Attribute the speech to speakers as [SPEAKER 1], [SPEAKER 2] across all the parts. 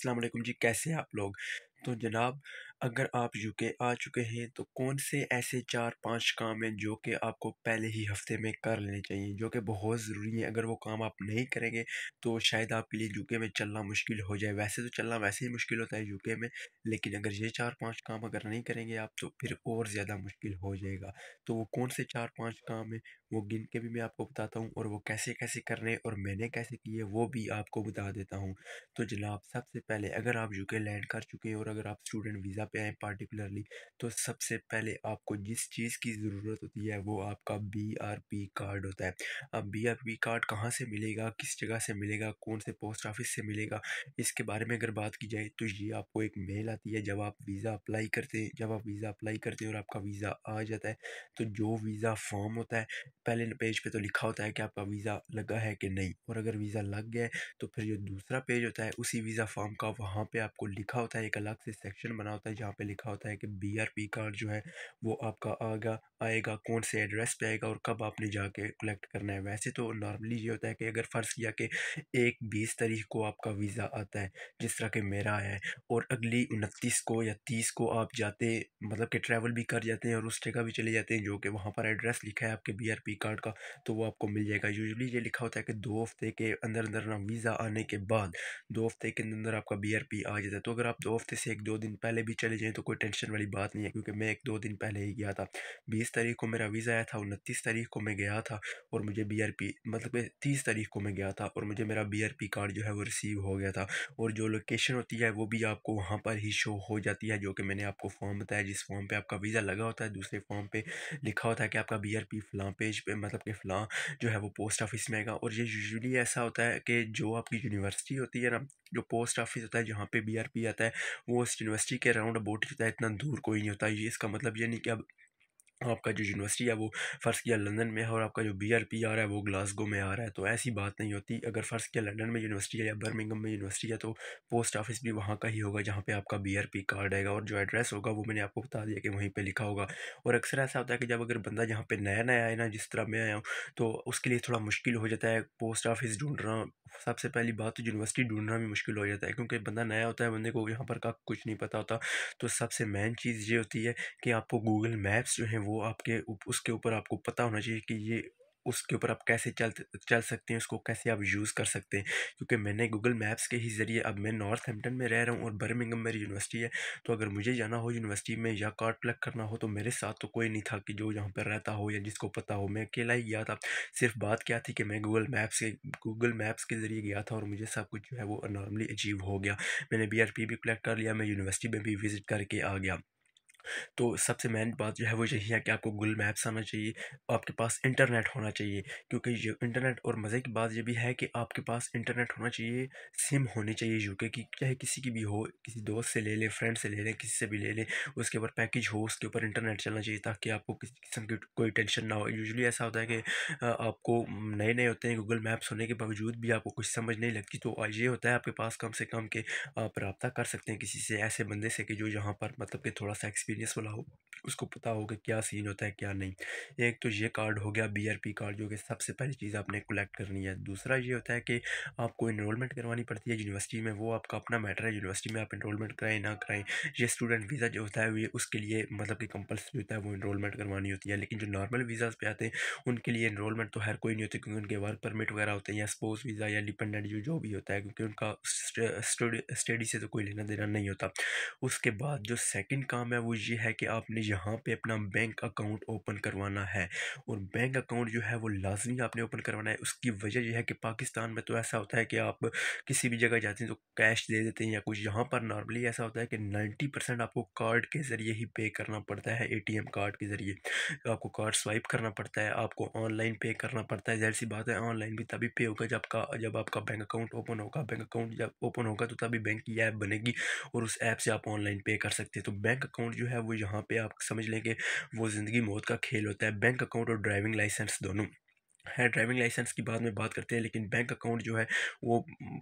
[SPEAKER 1] असलम जी कैसे हैं आप लोग तो जनाब अगर आप यूके आ चुके हैं तो कौन से ऐसे चार पांच काम हैं जो कि आपको पहले ही हफ्ते में कर लेने चाहिए जो कि बहुत ज़रूरी है अगर वो काम आप नहीं करेंगे तो शायद आपके लिए यूके में चलना मुश्किल हो जाए वैसे तो चलना वैसे ही मुश्किल होता है यूके में लेकिन अगर ये चार पाँच काम अगर नहीं करेंगे आप तो फिर और ज़्यादा मुश्किल हो जाएगा तो वो कौन से चार पाँच काम हैं वो गिन के भी मैं आपको बताता हूँ और वो कैसे कैसे करने और मैंने कैसे किए वो भी आपको बता देता हूँ तो जनाब सबसे पहले अगर आप यूके लैंड कर चुके हैं और अगर आप स्टूडेंट वीज़ा पे आए पार्टिकुलरली तो सबसे पहले आपको जिस चीज़ की ज़रूरत होती है वो आपका बी आर पी कार्ड होता है अब बी आर पी कार्ड कहाँ से मिलेगा किस जगह से मिलेगा कौन से पोस्ट ऑफिस से मिलेगा इसके बारे में अगर बात की जाए तो ये आपको एक मेल आती है जब आप वीज़ा अप्लाई करते हैं जब आप वीज़ा अप्लाई करते हैं और आपका वीज़ा आ जाता है तो जो वीज़ा फॉर्म होता है पहले पेज पे तो लिखा होता है कि आपका वीज़ा लगा है कि नहीं और अगर वीज़ा लग गया है तो फिर जो दूसरा पेज होता है उसी वीज़ा फॉर्म का वहाँ पर आपको लिखा होता है एक अलग से सेक्शन बना होता है जहाँ पे लिखा होता है कि बीआरपी कार्ड जो है वो आपका आएगा आएगा कौन से एड्रेस पे आएगा और कब आपने जाके कलेक्ट करना है वैसे तो नॉर्मली ये होता है कि अगर फ़र्ज़ किया कि एक बीस तारीख को आपका वीज़ा आता है जिस तरह के मेरा है और अगली उनतीस को या तीस को आप जाते मतलब कि ट्रैवल भी कर जाते हैं और उस जगह भी चले जाते हैं जो कि वहाँ पर एड्रेस लिखा है आपके बी कार्ड का तो वो आपको मिल जाएगा यूजली ये लिखा होता है कि दो हफ्ते के अंदर अंदर ना वीज़ा आने के बाद दो हफ्ते के अंदर आपका बी आ जाता है तो अगर आप दो हफ्ते से एक दो दिन पहले भी चले चले जाएँ तो कोई टेंशन वाली बात नहीं है क्योंकि मैं एक दो दिन पहले ही गया था बीस तारीख को मेरा वीज़ा आया था उनतीस तारीख को मैं गया था और मुझे बी मतलब तीस तारीख को मैं गया था और मुझे मेरा बी कार्ड जो है वो रिसीव हो गया था और जो लोकेशन होती है वो भी आपको वहाँ पर ही शो हो जाती है जो कि मैंने आपको फॉर्म बताया जिस फॉर्म पर आपका वीज़ा लगा होता है दूसरे फॉर्म पर लिखा होता है कि आपका बी आर पी फ़लाँ पेज पर मतलब कि फ़लाँ जो है वो पोस्ट ऑफिस में आएगा और ये यूजली ऐसा होता है कि जो आपकी यूनिवर्सिटी होती है ना जो पोस्ट ऑफिस होता है जहाँ पे बीआरपी आता है वो उस यूनिवर्सिटी के अराउंड अबाउट होता है इतना दूर कोई नहीं होता ये इसका मतलब ये नहीं कि अब आपका जो यूनिवर्सिटी है वो फ़र्ज़ किया लंदन में है और आपका जो बी आर पी आ रहा है वो ग्लासगो में आ रहा है तो ऐसी बात नहीं होती अगर फ़र्ज़ किया लंदन में यूनिवर्सिटी है या बर्मिंगम में यूनिवर्सिटी है तो पोस्ट ऑफिस भी वहाँ का ही होगा जहाँ पे आपका बी आर पी कार्ड आएगा और जो एड्रेस होगा वो मैंने आपको बता दिया कि वहीं पर लिखा होगा और अक्सर ऐसा होता है कि जब अगर बंदा यहाँ पर नया नया आए ना जिस तरह मैं आया हूँ तो उसके लिए थोड़ा मुश्किल हो जाता है पोस्ट ऑफिस ढूंढना सबसे पहली बात तो यूनिवर्सिटी ढूंढना भी मुश्किल हो जाता है क्योंकि बंदा नया होता है बंदे को यहाँ पर का कुछ नहीं पता होता तो सबसे मेन चीज़ ये होती है कि आपको गूगल मैप्स जो हैं वो वो आपके उसके ऊपर आपको पता होना चाहिए कि ये उसके ऊपर आप कैसे चल चल सकते हैं उसको कैसे आप यूज़ कर सकते हैं क्योंकि मैंने गूगल मैप्स के ही ज़रिए अब मैं नॉर्थ हेम्पटन में रह रहा हूँ और बर्मिंगम मेरी यूनिवर्सिटी है तो अगर मुझे जाना हो यूनिवर्सिटी में या कार्ड प्लग करना हो तो मेरे साथ तो कोई नहीं था कि जो यहाँ पर रहता हो या जिसको पता हो मैं अकेला ही गया था सिर्फ बात क्या थी कि मैं गूगल मैप्स के गूगल मैप्स के ज़रिए गया था और मुझे सब कुछ जो है वो नॉर्मली अचीव हो गया मैंने बी भी कलेक्ट कर लिया मैं यूनिवर्सिटी में भी विज़िट करके आ गया तो सबसे मेन बात जो है वो यही है कि आपको गूगल मैप्स आना चाहिए आपके पास इंटरनेट होना चाहिए क्योंकि ये इंटरनेट और मज़े की बात ये भी है कि आपके पास इंटरनेट होना चाहिए सिम होनी चाहिए यूके की चाहे किसी की भी हो किसी दोस्त से ले लें फ्रेंड से ले लें किसी से भी ले लें उसके ऊपर पैकेज हो उसके ऊपर इंटरनेट चलना चाहिए ताकि आपको किसी किस्म की कोई टेंशन ना हो यूजली ऐसा होता है कि आपको नए नए होते हैं गूगल मैप्स होने के बावजूद भी आपको कुछ समझ नहीं लगती तो ये होता है आपके पास कम से कम कि आप रबता कर सकते हैं किसी से ऐसे बंदे से कि जो यहाँ पर मतलब कि थोड़ा सा एक्सपीरियंस वाला हो उसको पता होगा क्या सीन होता है क्या नहीं एक तो ये कार्ड हो गया बीआरपी कार्ड जो कि सबसे पहली चीज़ आपने कलेक्ट करनी है दूसरा ये होता है कि आपको इनरोलमेंट करवानी पड़ती है यूनिवर्सिटी में वो आपका अपना मैटर है यूनिवर्सिटी में आप इनरोलमेंट कराएं ना कराएं ये स्टूडेंट वीज़ा जो होता है ये उसके लिए मतलब कि कंपलसरी होता है वो इनरोलमेंट करवानी होती है लेकिन जो नॉर्मल वीज़ाज़ पे आते हैं उनके लिए इनरोलमेंट तो हर कोई नहीं होती क्योंकि उनके वर्क परमिट वगैरह होते हैं या स्पोर्ट्स वीज़ा या डिपेंडेंट जो जो भी होता है क्योंकि उनका स्टडी से तो कोई लेना देना नहीं होता उसके बाद जो सेकेंड काम है वो ये है कि आपने यहाँ पे अपना बैंक अकाउंट ओपन करवाना है और बैंक अकाउंट जो है वो लाजमी आपने ओपन करवाना है उसकी वजह यह है कि पाकिस्तान में तो ऐसा होता है कि आप किसी भी जगह जाते हैं तो कैश दे देते हैं या कुछ यहाँ पर नॉर्मली ऐसा होता है कि नाइन्टी परसेंट आपको कार्ड के ज़रिए ही पे करना पड़ता है ए टी एम कार्ड के ज़रिए तो आपको कार्ड स्वाइप करना पड़ता है आपको ऑनलाइन पे करना पड़ता है जहर सी बात है ऑनलाइन भी तभी पे होगा जब का जब आपका बैंक अकाउंट ओपन होगा बैंक अकाउंट जब ओपन होगा तो तभी बैंक की ऐप बनेगी और उस ऐप से आप ऑनलाइन पे कर सकते हैं तो बैंक अकाउंट जो है वो यहाँ पे आप समझ लें कि वो ज़िंदगी मौत का खेल होता है बैंक अकाउंट और ड्राइविंग लाइसेंस दोनों है ड्राइविंग लाइसेंस की बाद में बात करते हैं लेकिन बैंक अकाउंट जो है वो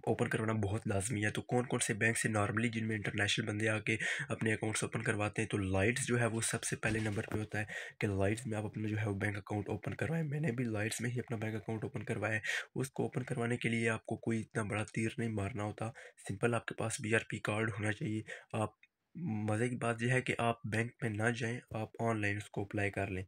[SPEAKER 1] ओपन करवाना बहुत लाजमी है तो कौन कौन से बैंक से नॉर्मली जिनमें इंटरनेशनल बंदे आके अपने अकाउंट्स ओपन करवाते हैं तो लाइट्स जो है वो सबसे पहले नंबर पे होता है कि लाइट्स में आप अपना जो है वो बैंक अकाउंट ओपन करवाएं मैंने भी लाइट्स में ही अपना बैंक अकाउंट ओपन करवाया है उसको ओपन करवाने के लिए आपको कोई इतना बड़ा तीर नहीं मारना होता सिंपल आपके पास बी कार्ड होना चाहिए आप मज़े की बात यह है कि आप बैंक में ना जाएं आप ऑनलाइन उसको अप्लाई कर लें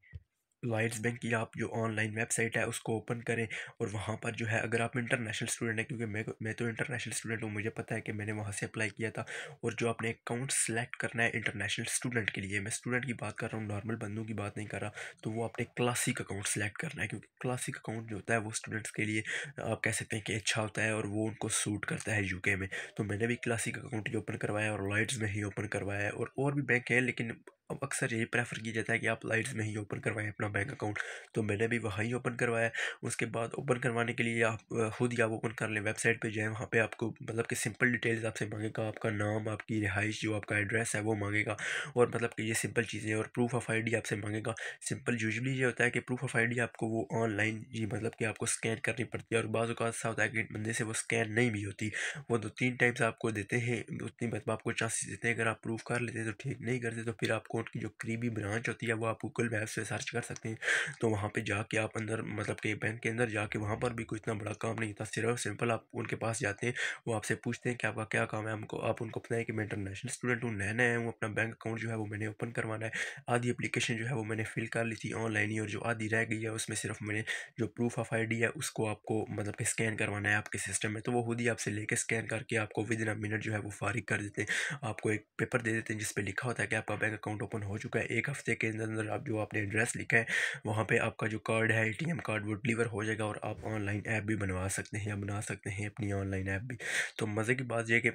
[SPEAKER 1] लाइट्स बैंक की आप जो ऑनलाइन वेबसाइट है उसको ओपन करें और वहाँ पर जो है अगर आप इंटरनेशनल स्टूडेंट हैं क्योंकि मैं मैं तो इंटरनेशनल स्टूडेंट हूँ मुझे पता है कि मैंने वहाँ से अप्लाई किया था और जो आपने अकाउंट सेलेक्ट करना है इंटरनेशनल स्टूडेंट के लिए मैं स्टूडेंट की बात कर रहा हूँ नॉर्मल बंदों की बात नहीं कर रहा तो वो आपने क्लासिक अकाउंट सेलेक्ट करना है क्योंकि क्लासिक अकाउंट जो होता है वो स्टूडेंट्स के लिए आप कह सकते हैं कि अच्छा होता है और वो उनको सूट करता है यूके में तो मैंने भी क्लासिक अकाउंट ही ओपन करवाया और लाइट्स में ही ओपन करवाया है और और भी बैंक है लेकिन अब अक्सर यही प्रेफर किया जाता है कि आप लाइट्स में ही ओपन करवाएं अपना बैंक अकाउंट तो मैंने भी वहाँ ही ओपन करवाया उसके बाद ओपन करवाने के लिए आप खुद ही आप ओपन कर लें वेबसाइट पे जाएं वहाँ पे आपको मतलब कि सिंपल डिटेल्स आपसे मांगेगा आपका नाम आपकी रिहाइश जो आपका एड्रेस है वो मांगेगा और मतलब कि ये सिंपल चीज़ें और प्रूफ ऑफ आई आपसे मांगेगा सिंपल यूजली ये होता है कि प्रूफ ऑफ आई आपको वो ऑनलाइन ये मतलब कि आपको स्कैन करनी पड़ती है और बाज़ अवत ऐसा होता है कि बंदे से वो स्कैन नहीं भी होती वो दो तीन टाइम्स आपको देते हैं उतनी मतलब आपको चांसेस देते हैं अगर आप प्रूफ कर लेते हैं तो ठीक नहीं करते तो फिर आपको एयरपोर्ट की जो करीबी ब्रांच होती है वो आप गूगल मैप से सर्च कर सकते हैं तो वहाँ पे जाके आप अंदर मतलब कि बैंक के अंदर जाके वहाँ पर भी कोई इतना बड़ा काम नहीं था सिर्फ सिंपल आप उनके पास जाते हैं वो आपसे पूछते हैं कि आपका क्या काम है हमको आप उनको है कि मैं इंटरनेशनल स्टूडेंट हूँ नया नया हूँ अपना बैंक अकाउंट जो है वो मैंने ओपन करवाना है आधी अपलीकेशन जो है वो मैंने फिल कर ली थी ऑनलाइन ही और जो आधी रह गई है उसमें सिर्फ मैंने जो प्रूफ ऑफ आई है उसको आपको मतलब कि स्कैन करवाना है आपके सिस्टम में तो वो खुद ही आपसे लेके स्कैन करके आपको विद इन अ मिनट जो है वो फारिग कर देते हैं आपको एक पेपर दे देते हैं जिस लिखा होता है कि आपका बैंक अकाउंट अकाउंट ओपन हो चुका है एक हफ्ते के अंदर अंदर आप जो आपने एड्रेस लिखा है वहाँ पर आपका जो कार्ड है ए कार्ड वो डिलीवर हो जाएगा और आप ऑनलाइन ऐप भी बनवा सकते हैं या बना सकते हैं अपनी ऑनलाइन ऐप भी तो मज़े की बात यह कि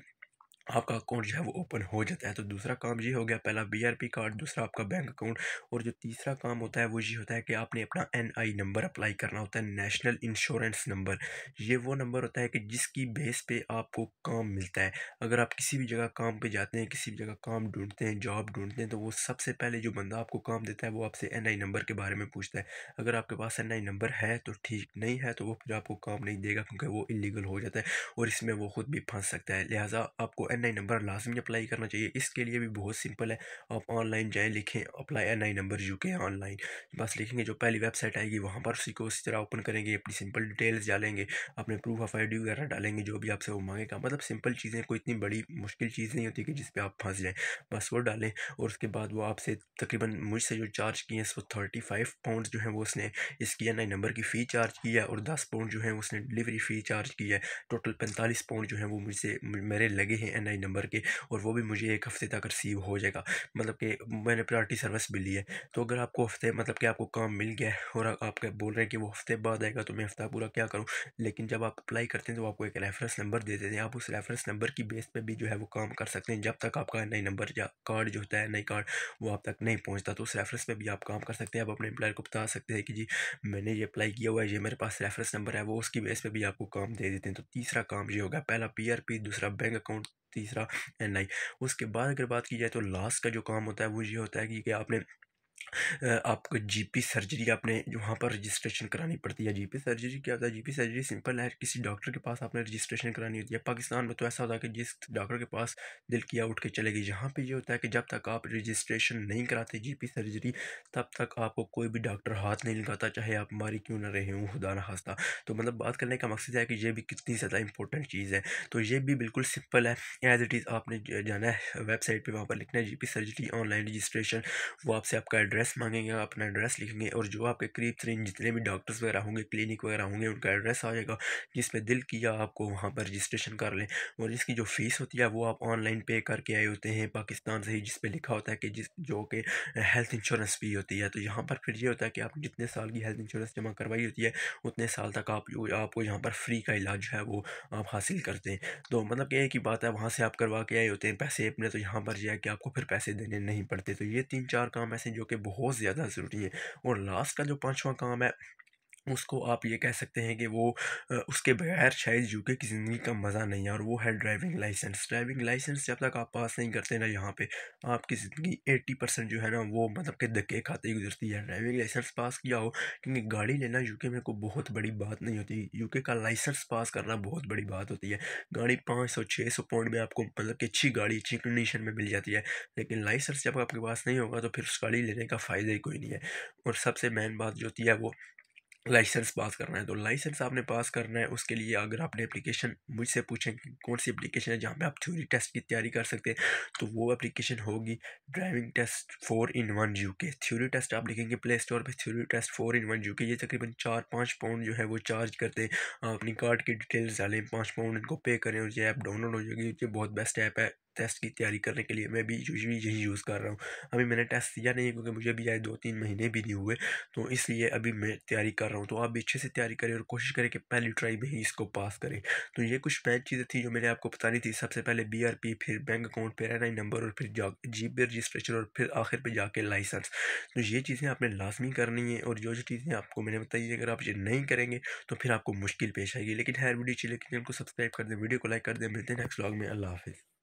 [SPEAKER 1] आपका अकाउंट जो है वो ओपन हो जाता है तो दूसरा काम ये हो गया पहला बीआरपी कार्ड दूसरा आपका बैंक अकाउंट और जो तीसरा काम होता है वो ये होता है कि आपने अपना एनआई नंबर अप्लाई करना होता है नेशनल इंश्योरेंस नंबर ये वो नंबर होता है कि जिसकी बेस पे आपको काम मिलता है अगर आप किसी भी जगह काम पर जाते हैं किसी भी जगह काम ढूंढते हैं जॉब ढूंढते हैं तो वो सबसे पहले जो बंदा आपको काम देता है वो आपसे एन नंबर के बारे में पूछता है अगर आपके पास एन नंबर है तो ठीक नहीं है तो वो फिर आपको काम नहीं देगा क्योंकि वो इलीगल हो जाता है और इसमें वो खुद भी फंस सकता है लिहाजा आपको एन आई नंबर लाजमी अप्लाई करना चाहिए इसके लिए भी बहुत सिंपल है आप ऑनलाइन जाएँ लिखें apply N I number UK के ऑनलाइन बस लिखेंगे जो पहली वेबसाइट आएगी वहाँ पर उसी को उसी तरह ओपन करेंगे अपनी सिंपल डिटेल्स डालेंगे अपने प्रूफ ऑफ आई डी वगैरह डालेंगे जो भी आपसे वो मांगेगा मतलब सिंपल चीज़ें कोई इतनी बड़ी मुश्किल चीज़ नहीं होती कि जिस पर आप फंस जाएँ बस वो डालें और उसके बाद वो आपसे तकरीबन मुझसे जो चार्ज किए हैं वो थर्टी फाइव पाउंड जो है वो उसने इसकी एन आई नंबर की फ़ी चार्ज की है और दस पाउंड जो है उसने डिलीवरी फ़ी चार्ज की है टोटल पैंतालीस पाउंड जो है वो मुझसे मेरे लगे हैं एन नए नंबर के और वो भी मुझे एक हफ़्ते तक रिसीव हो जाएगा मतलब कि मैंने प्रायरिटी सर्विस भी ली है तो अगर आपको हफ़्ते मतलब कि आपको काम मिल गया है और आप बोल रहे हैं कि वो हफ़्ते बाद आएगा तो मैं हफ़्ता पूरा क्या करूँ लेकिन जब आप अप्लाई करते हैं तो आपको एक रेफरेंस नंबर दे देते हैं आप उस रेफरेंस नंबर की बेस पर भी जो है वो काम कर सकते हैं जब तक आपका नए नंबर या कार्ड जो होता है नई कार्ड वो आप तक नहीं पहुँचता तो उस रेफरेंस पर भी आप काम कर सकते हैं आप अपने एम्प्लॉयर को बता सकते हैं कि जी मैंने ये अप्लाई किया हुआ है ये मेरे पास रेफरेंस नंबर है वो उसकी बेस पर भी आपको काम दे देते हैं तो तीसरा काम ये होगा पहला पी दूसरा बैंक अकाउंट तीसरा एन आई उसके बाद अगर बात की जाए तो लास्ट का जो काम होता है वो ये होता है कि आपने आपको जीपी सर्जरी आपने वहाँ पर रजिस्ट्रेशन करानी पड़ती है जीपी सर्जरी क्या होता है जीपी सर्जरी सिंपल है किसी डॉक्टर के पास आपने रजिस्ट्रेशन करानी होती है पाकिस्तान में तो ऐसा होता है कि जिस डॉक्टर के पास दिल किया उठ के चले गई यहाँ पर ये होता है कि जब तक आप रजिस्ट्रेशन नहीं कराते जी सर्जरी तब तक आपको कोई भी डॉक्टर हाथ नहीं लगाता चाहे आप मारी क्यों ना रहे हों खुदा ना हास्ता तो मतलब बात करने का मकसद है कि ये भी कितनी ज़्यादा इंपॉर्टेंट चीज़ है तो ये भी बिल्कुल सिंपल है एज इट इज़ आपने जाना है वेबसाइट पर वहाँ पर लिखना है जी सर्जरी ऑनलाइन रजिस्ट्रेशन वो आपसे आपका एड्रेस मांगेंगे अपना एड्रेस लिखेंगे और जो आपके करीब तरीन जितने भी डॉक्टर्स वगैरह होंगे क्लिनिक वगैरह होंगे उनका एड्रेस आ जाएगा जिसमें दिल किया आपको वहाँ पर रजिस्ट्रेशन कर लें और इसकी जो फ़ीस होती है वो आप ऑनलाइन पे करके आए होते हैं पाकिस्तान से ही जिसपे लिखा होता है कि जिस जो कि हेल्थ इंश्योरेंस भी होती है तो यहाँ पर फिर ये होता है कि आप जितने साल की हेल्थ इंश्योरेंस जमा करवाई होती है उतने साल तक आप आपको यहाँ पर फ्री का इलाज है वो आप हासिल करते हैं तो मतलब कि एक ही बात है वहाँ से आप करवा के आए होते हैं पैसे अपने तो यहाँ पर यह है कि आपको फिर पैसे देने नहीं पड़ते तो ये तीन चार काम ऐसे जो कि बहुत ज़्यादा ज़रूरी है और लास्ट का जो पाँचवा काम है उसको आप ये कह सकते हैं कि वो उसके बगैर शायद यूके की ज़िंदगी का मज़ा नहीं है और वो है ड्राइविंग लाइसेंस ड्राइविंग लाइसेंस जब तक आप पास नहीं करते ना यहाँ पे आपकी ज़िंदगी 80 परसेंट जो है ना वो मतलब के धक्के खाते ही गुजरती है ड्राइविंग लाइसेंस पास किया हो क्योंकि गाड़ी लेना यूके में कोई बहुत बड़ी बात नहीं होती के का लाइसेंस पास करना बहुत बड़ी बात होती है गाड़ी पाँच सौ छः सौ पाउंड में आपको मतलब कि अच्छी गाड़ी अच्छी कंडीशन में मिल जाती है लेकिन लाइसेंस जब आपके पास नहीं होगा तो फिर उस गाड़ी लेने का फ़ायदा ही कोई नहीं है और सबसे मेन बात जो होती है वो लाइसेंस पास करना है तो लाइसेंस आपने पास करना है उसके लिए अगर आपने एप्लीकेशन मुझसे पूछें कौन सी एप्लीकेशन है जहाँ पे आप थ्योरी टेस्ट की तैयारी कर सकते हैं तो वो एप्लीकेशन होगी driving test four in one you के थ्योरी टेस्ट आप लिखेंगे प्ले स्टोर पर theory test four in one you के ये तकरीबन चार पाँच पाउंड जो है वो चार्ज करते हैं अपनी कार्ड की डिटेल्स डालें पाँच पाउंड इनको पे करें और ये ऐप डाउनलोड हो जाएगी ये बहुत बेस्ट ऐप है टेस्ट की तैयारी करने के लिए मैं भी यूजली यही यूज़ कर रहा हूँ अभी मैंने टेस्ट दिया नहीं है क्योंकि मुझे अभी आए दो तीन महीने भी नहीं हुए तो इसलिए अभी मैं तैयारी कर रहा हूँ तो आप भी अच्छे से तैयारी करें और कोशिश करें कि पहली ट्राई में ही इसको पास करें तो ये कुछ पैन चीज़ें थी जो मैंने आपको बतानी थी सबसे पहले बी आर पी फिर बैंक अकाउंट फिर एन आई नंबर और फिर जा जी रजिस्ट्रेशन और फिर आखिर पर जाके लाइसेंस तो ये चीज़ें आपने लाजमी करनी है और जो जो चीज़ें आपको मैंने बताई अगर आप ये नहीं करेंगे तो फिर आपको मुश्किल पेश आएगी लेकिन हर वीडियो चाहिए लेकिन उनको सब्सक्राइब कर दें वीडियो को लाइक कर दें मिलते हैं नेक्स्ट ब्लॉग में अल्लाह हाफिज़